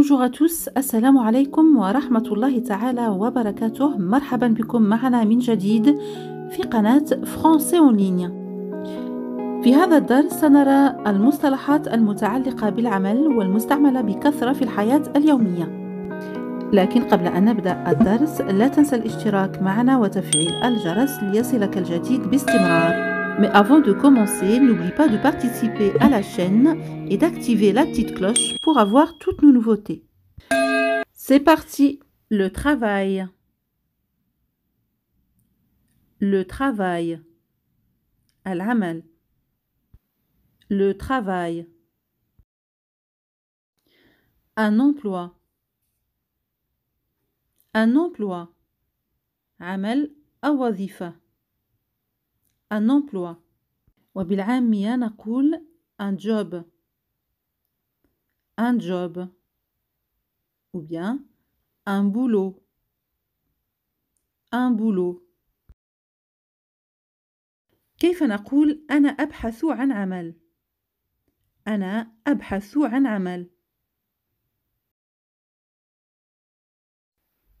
بونجور tous السلام عليكم ورحمة الله تعالى وبركاته مرحبا بكم معنا من جديد في قناة فرنسي اون في هذا الدرس سنرى المصطلحات المتعلقة بالعمل والمستعملة بكثرة في الحياة اليومية لكن قبل أن نبدأ الدرس لا تنسى الاشتراك معنا وتفعيل الجرس ليصلك الجديد باستمرار Mais avant de commencer, n'oublie pas de participer à la chaîne et d'activer la petite cloche pour avoir toutes nos nouveautés. C'est parti, le travail. Le travail. Al-amal. Le travail. Un emploi. Un emploi. Amal Awadifa un emploi وبالعامية نقول un job un job ou bien un boulot un boulot كيف نقول je cherche un عمل Je cherche عن عمل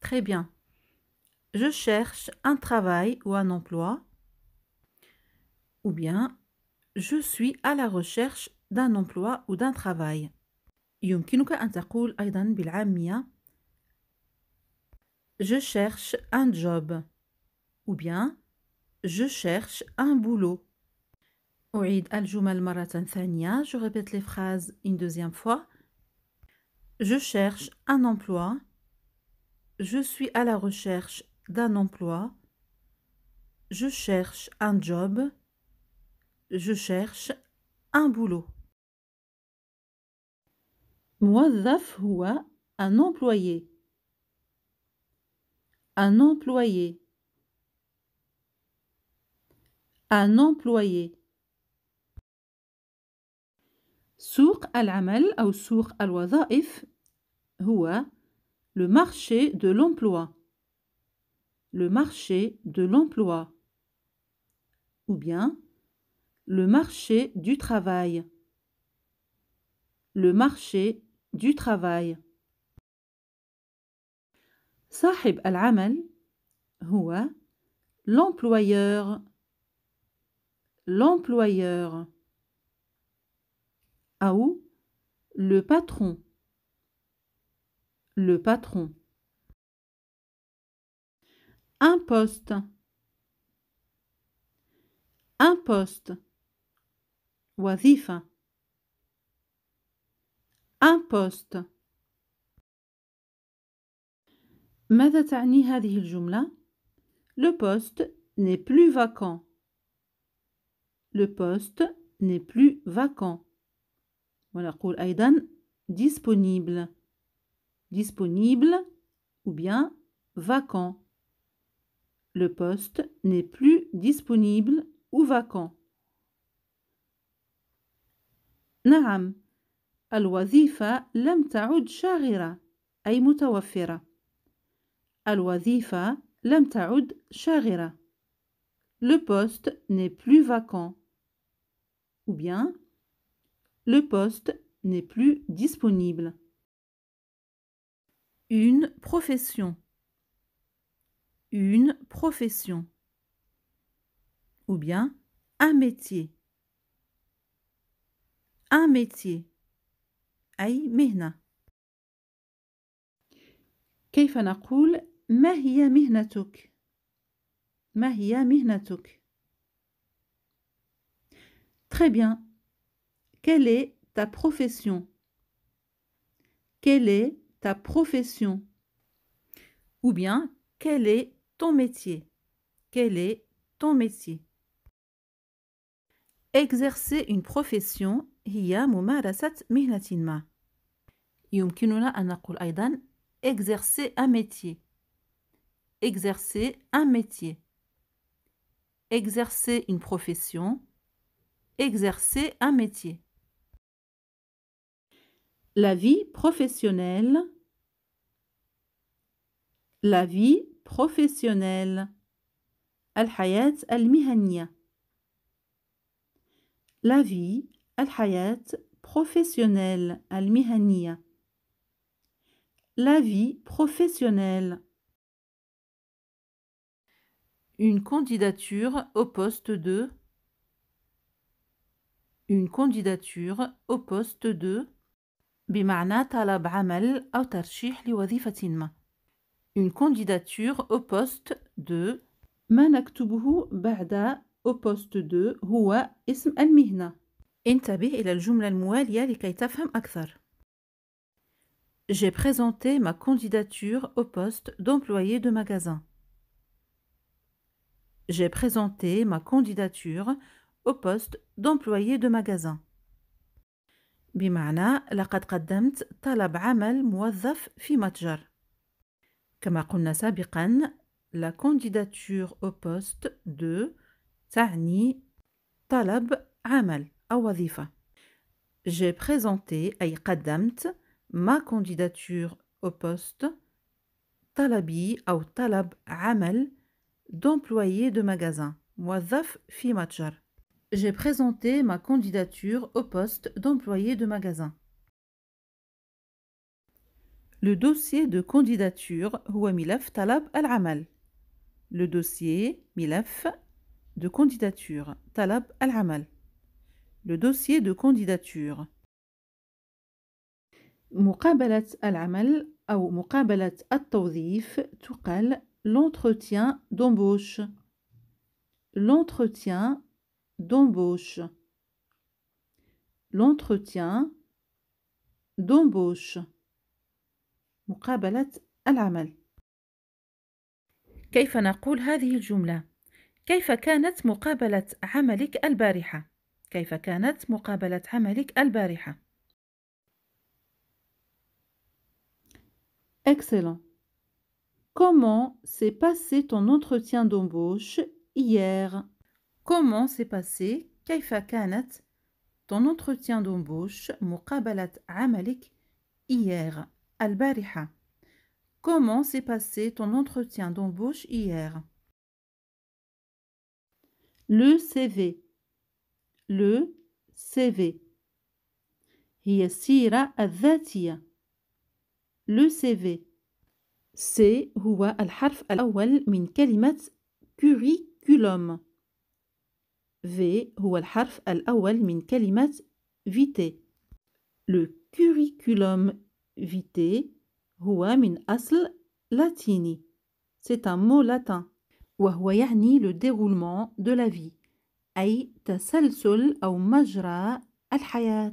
Très bien. Je cherche un travail ou un emploi ou bien je suis à la recherche d'un emploi ou d'un travail. يمكنك أن تقول أيضا Je cherche un job ou bien Je cherche un boulot. Je répète les phrases une deuxième fois. Je cherche un emploi. Je suis à la recherche d'un emploi. Je cherche un job. Je cherche un boulot. موظف un employé. Un employé. Un employé. Sur ou أو al-wazaif هو le marché de l'emploi. Le marché de l'emploi. Ou bien le marché du travail. Le marché du travail. al l'employeur l'employeur ou le patron le patron un poste un poste un poste ماذا تعني هذه Le poste n'est plus vacant. Le poste n'est plus vacant. ونقول disponible. Disponible ou bien vacant. Le poste n'est plus disponible ou vacant. نعم الوظيفة لم تعد شاغرة أي متوفرة الوظيفة لم تعد Le poste n'est plus vacant. Ou bien Le poste n'est plus disponible. Une profession. Une profession. Ou bien un métier un métier أي مهنة كيف نقول ما هي مهنتك ما هي مهنتك Très bien. Quelle est ta profession Quelle est ta profession Ou bien, quel est ton métier Quel est ton métier Exercer une profession هي ممارسة مهنة ما يمكننا أن نقول exercer un métier exercer un métier exercer une profession exercer un métier la vie professionnelle la vie professionnelle al la vie الحياة professionnelle المهنية La vie professionnelle Une candidature au poste de Une candidature au poste de بمعنى طلب عمل أو ترشيح لوظيفة ما Une candidature au poste de ما نكتبه بعد au poste de هو اسم المهنه انتبه إلى الجملة الموالية لكي تفهم أكثر. J'ai présenté ma candidature au poste d'employé de magasin. J'ai présenté ma candidature au poste d'employé de magasin. بمعنى لقد قدمت طلب عمل موظف في متجر. كما قلنا سابقا la candidature au poste de تعني طلب عمل. أو J'ai présenté à قدمت ma candidature au poste talabi أو talab عمل d'employé de magasin موظف fi متجر. J'ai présenté ma candidature au poste d'employé de magasin. Le dossier de candidature هو talab al العمل. Le dossier ملف de candidature طلب العمل le dossier de candidature. مقابلة العمل أو مقابلة التوظيف تقال l'entretien d'embauche. L'entretien d'embauche. L'entretien d'embauche. مقابلة العمل. كيف نقول هذه الجملة؟ كيف كانت كيف كانت عملك Excellent. Comment s'est passé ton entretien d'embauche hier? Comment s'est passé كيف كانت ton entretien d'embauche مقابلة عملك hier البارحة Comment s'est passé ton entretien d'embauche hier Le CV le CV. هي السيرة le CV. C هو الحرف الأول من كلمة curriculum. V هو الحرف الأول من كلمة vitae. Le curriculum vitae هو من أصل لاتيني. C'est un mot latin. وهو يعني le déroulement de la vie. أي تسلسل أو مجرى الحياة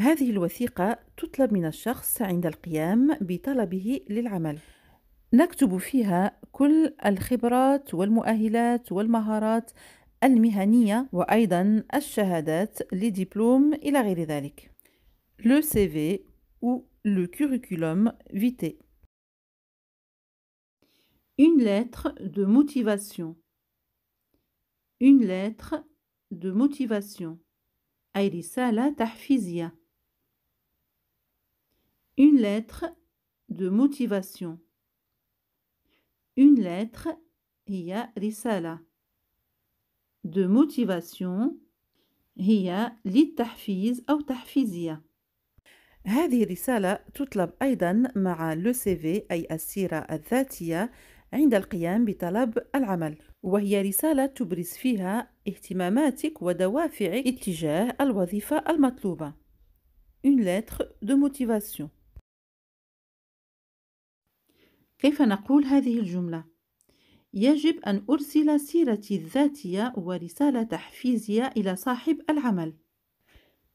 هذه الوثيقة تطلب من الشخص عند القيام بطلبه للعمل نكتب فيها كل الخبرات والمؤهلات والمهارات المهنية وأيضا الشهادات لدبلوم إلى غير ذلك le CV ou le curriculum vitae. Une lettre de motivation. une lettre de motivation. Aïrissala tahfizia. Une lettre de motivation. Une lettre, hiya risala. De motivation, hiya litahfiz ou tahfizia. هذه رسالة تطلب أيضا مع le أي السيرة الذاتية عند القيام بطلب العمل وهي رسالة تبرز فيها اهتماماتك ودوافعك اتجاه الوظيفة المطلوبة Une lettre de motivation كيف نقول هذه الجملة؟ يجب أن أرسل سيرتي الذاتية ورسالة تحفيزية إلى صاحب العمل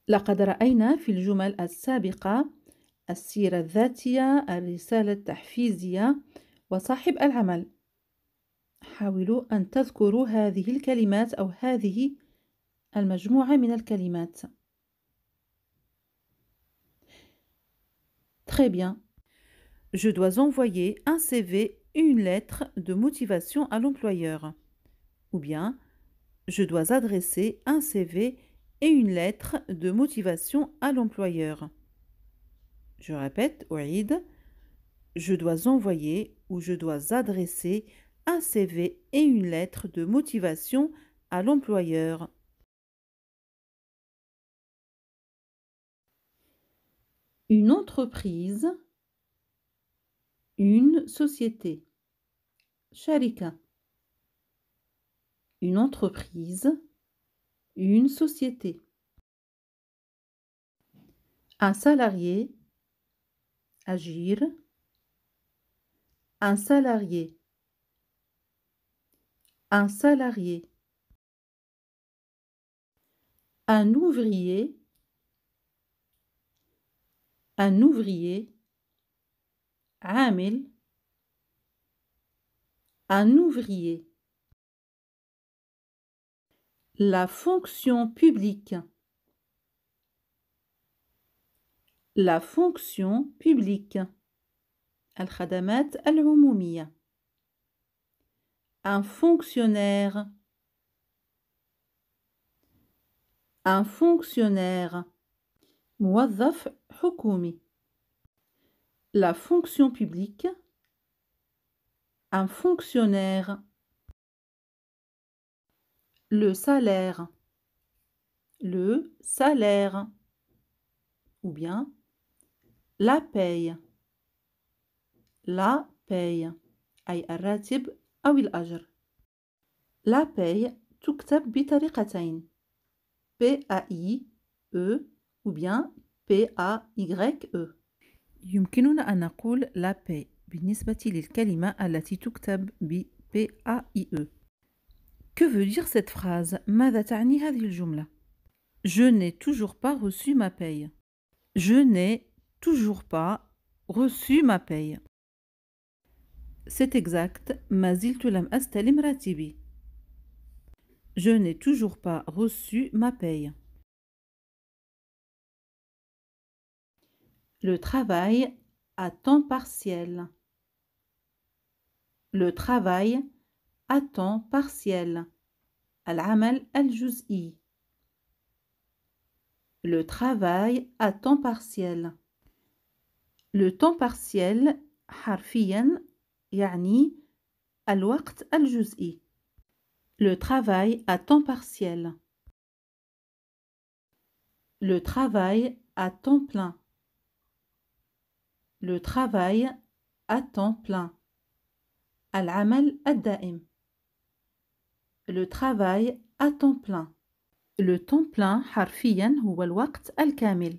لقد رأينا في الجمل السابقة السيرة الذاتية الرسالة التحفيزية Très bien. Je dois envoyer un CV, une lettre de motivation à l'employeur. Ou bien, je dois adresser un CV et une lettre de motivation à l'employeur. Je répète, Ouïd, je dois envoyer où je dois adresser un CV et une lettre de motivation à l'employeur. Une entreprise, une société. Sharika. Une entreprise, une société. Un salarié, agir, un salarié. Un salarié. Un ouvrier. Un ouvrier. un ouvrier la fonction publique la fonction publique الخدمات العمومية un fonctionnaire un fonctionnaire موظف حكومي la fonction publique un fonctionnaire le salaire le salaire ou bien la paye لا باي أي الراتب أو الأجر لا باي تكتب بطريقتين PAI E ou bien PAYE يمكننا أن نقول لا باي بالنسبة للكلمة التي تكتب ب PAIE Que veut dire cette phrase ماذا تعني هذه الجملة Je n'ai toujours pas reçu ma paye. Je n'ai toujours pas reçu ma paye. C'est exact, Je n'ai toujours pas reçu ma paye. Le travail à temps partiel. Le travail à temps partiel. al Le travail à temps partiel. Le temps partiel يعني الوقت الجزئي le travail à temps partiel le travail à temps plein le travail à temps plein العمل الدائم le travail à temps plein le temps plein حرفيا هو الوقت الكامل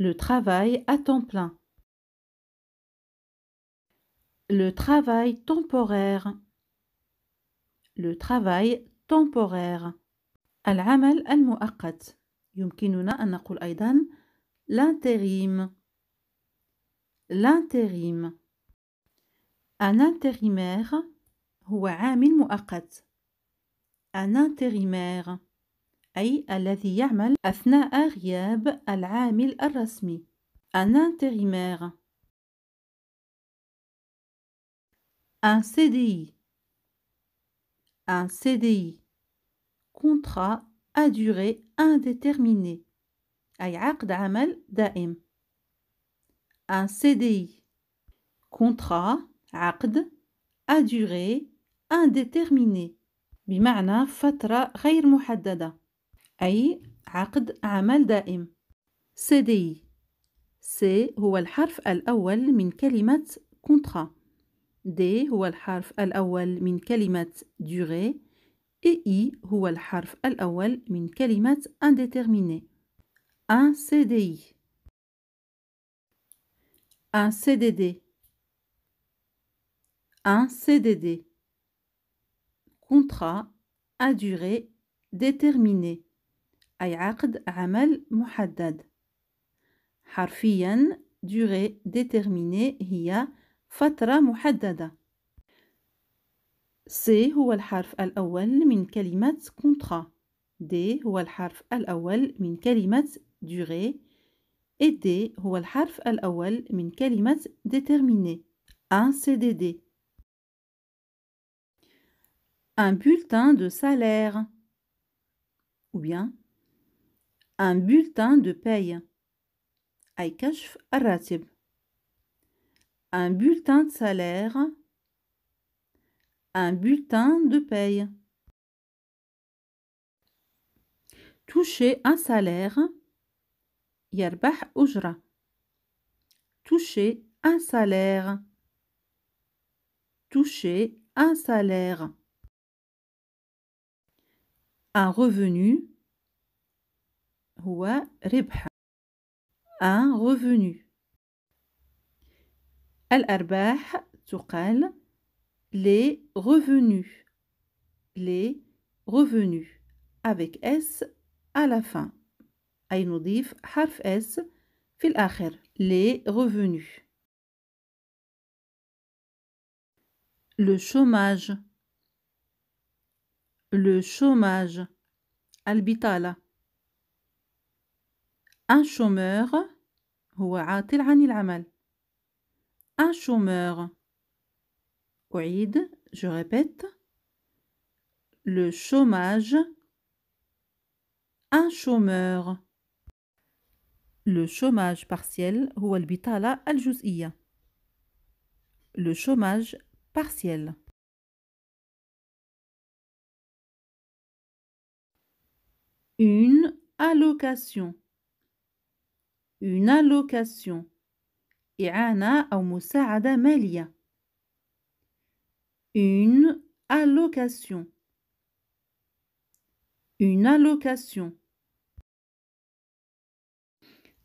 le travail à temps plein le travail temporaire le travail temporaire العمل المؤقت يمكننا أن نقول أيضا l'intérim l'intérim un intérimaire هو عامل مؤقت un intérimaire أي الذي يعمل أثناء غياب العامل الرسمي un intérimaire Un CDI. Un CDI. Contrat à durée indéterminée. أي عقد عمل دائم. Un CDI. Contrat, عقد, à durée indéterminée. بمعنى فترة غير محددة. أي عقد عمل دائم. CDI. C هو الحرف الأول من كلمة contrat. D هو الحرف الأول من كلمة دوغي et I هو الحرف الأول من كلمة indéterminé. Un CDI. Un CDD. Un CDD. Contrat à durée déterminée. أي عقد عمل محدد. حرفيا durée déterminée هي فترة محددة سي هو الحرف الأول من كلمة كونترا دي هو الحرف الأول من كلمة durée et D هو الحرف الأول من كلمة déterminer un CDD un bulletin de salaire ou bien un bulletin de paye أي كشف الراتب un bulletin de salaire, un bulletin de paye. Toucher un salaire, Toucher un salaire. Toucher un salaire. Un revenu, Un revenu. Arbah تقال les revenus les revenus avec S à la fin nous harf S fil les revenus le chômage le chômage bitala un chômeur هو عاطل un chômeur. Ouïd, je répète. Le chômage. Un chômeur. Le chômage partiel هو البطالة Le chômage partiel. Une allocation. Une allocation. إعانة أو une allocation une allocation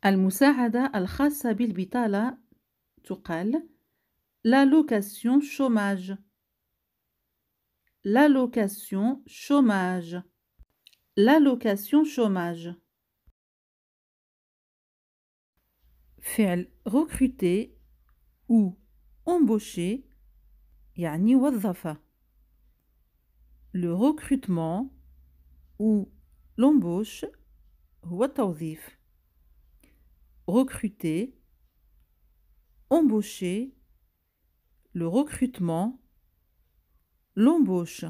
al الخاصة بالبطالة تقال l'allocation chômage l'allocation chômage l'allocation chômage Faire recruter ou embaucher يعني wazafa. le recrutement ou l'embauche هو recruter embaucher le recrutement l'embauche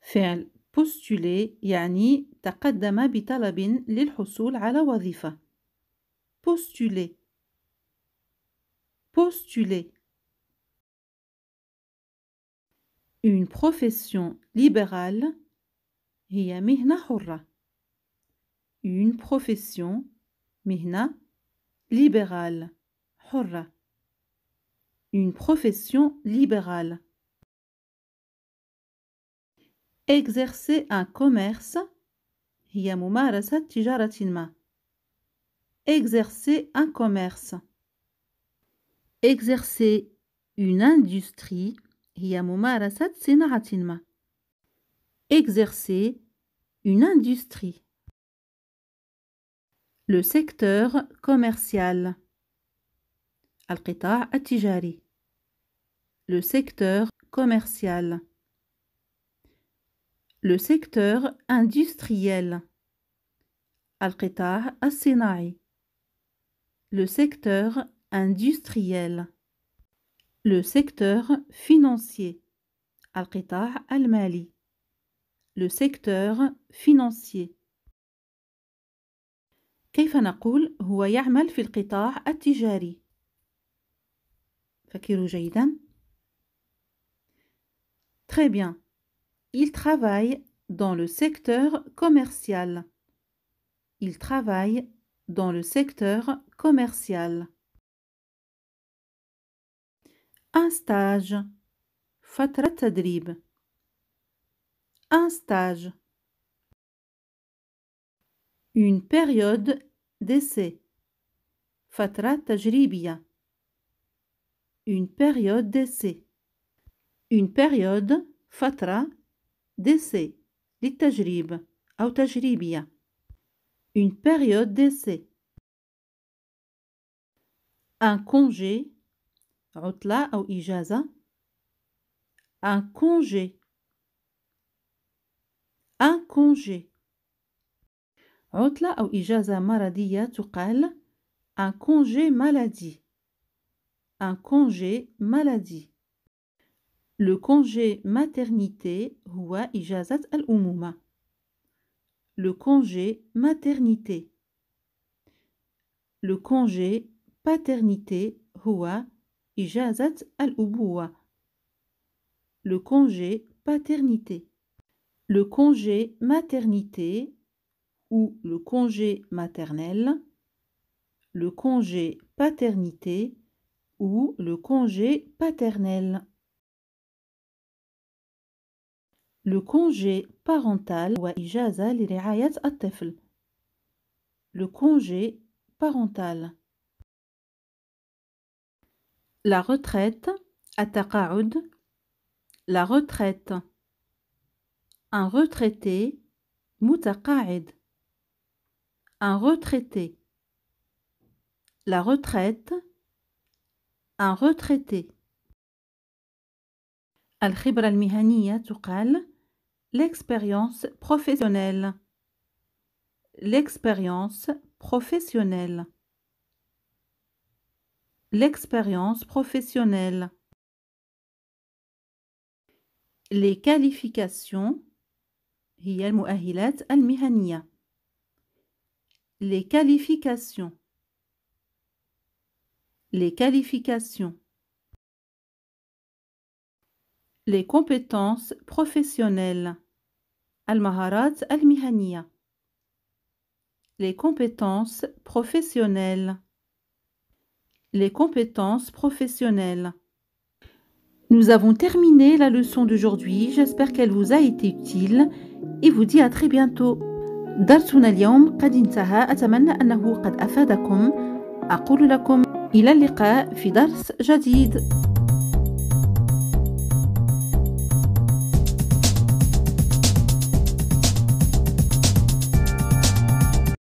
Faire postuler يعني تقدم بطلب للحصول على وظيفة postuler postuler une profession libérale هي مهنة حرة une profession مهنة libérale حرة une profession libérale exercer un commerce هي ممارسة exercer un commerce exercer une industrie هي ممارسة صناعة exercer une industrie le secteur commercial القطاع Atijari. le secteur commercial le secteur industriel Al-Qetār القطاع الصناعي le secteur industriel le secteur financier Al-Qetār al Mali le secteur financier كيف نقول هو يعمل في القطاع التجاري فكروا جيدا Très bien. Il travaille dans le secteur commercial. Il travaille dans le secteur commercial. Un stage. Fatra Un stage. Une période d'essai. Fatra Tajribia. Une période d'essai. Une période, Fatra d'essai litajrib, ou tajribia. une période d'essai un congé outla ou ijaza. un congé un congé ou أو إجازة مرضية تقال un congé maladie un congé maladie le congé maternité huwa ijazat al-umuma. Le congé maternité. Le congé paternité huwa ijazat al-ubuwa. Le congé paternité. Le congé maternité ou le congé maternel. Le congé paternité ou le congé paternel. Le congé parental Le congé parental. La retraite La retraite. Un retraité متقاعد. Un retraité. La retraite. Un retraité. al L'expérience professionnelle. L'expérience professionnelle. L'expérience professionnelle. Les qualifications. Les qualifications. Les qualifications. Les compétences professionnelles. المهارات المهنية les compétences professionnelles les compétences professionnelles nous avons terminé la leçon d'aujourd'hui j'espère qu'elle vous a été utile et vous dis à très bientôt درسنا اليوم قد انتهى اتمنى انه قد افادكم لكم اللقاء في درس جديد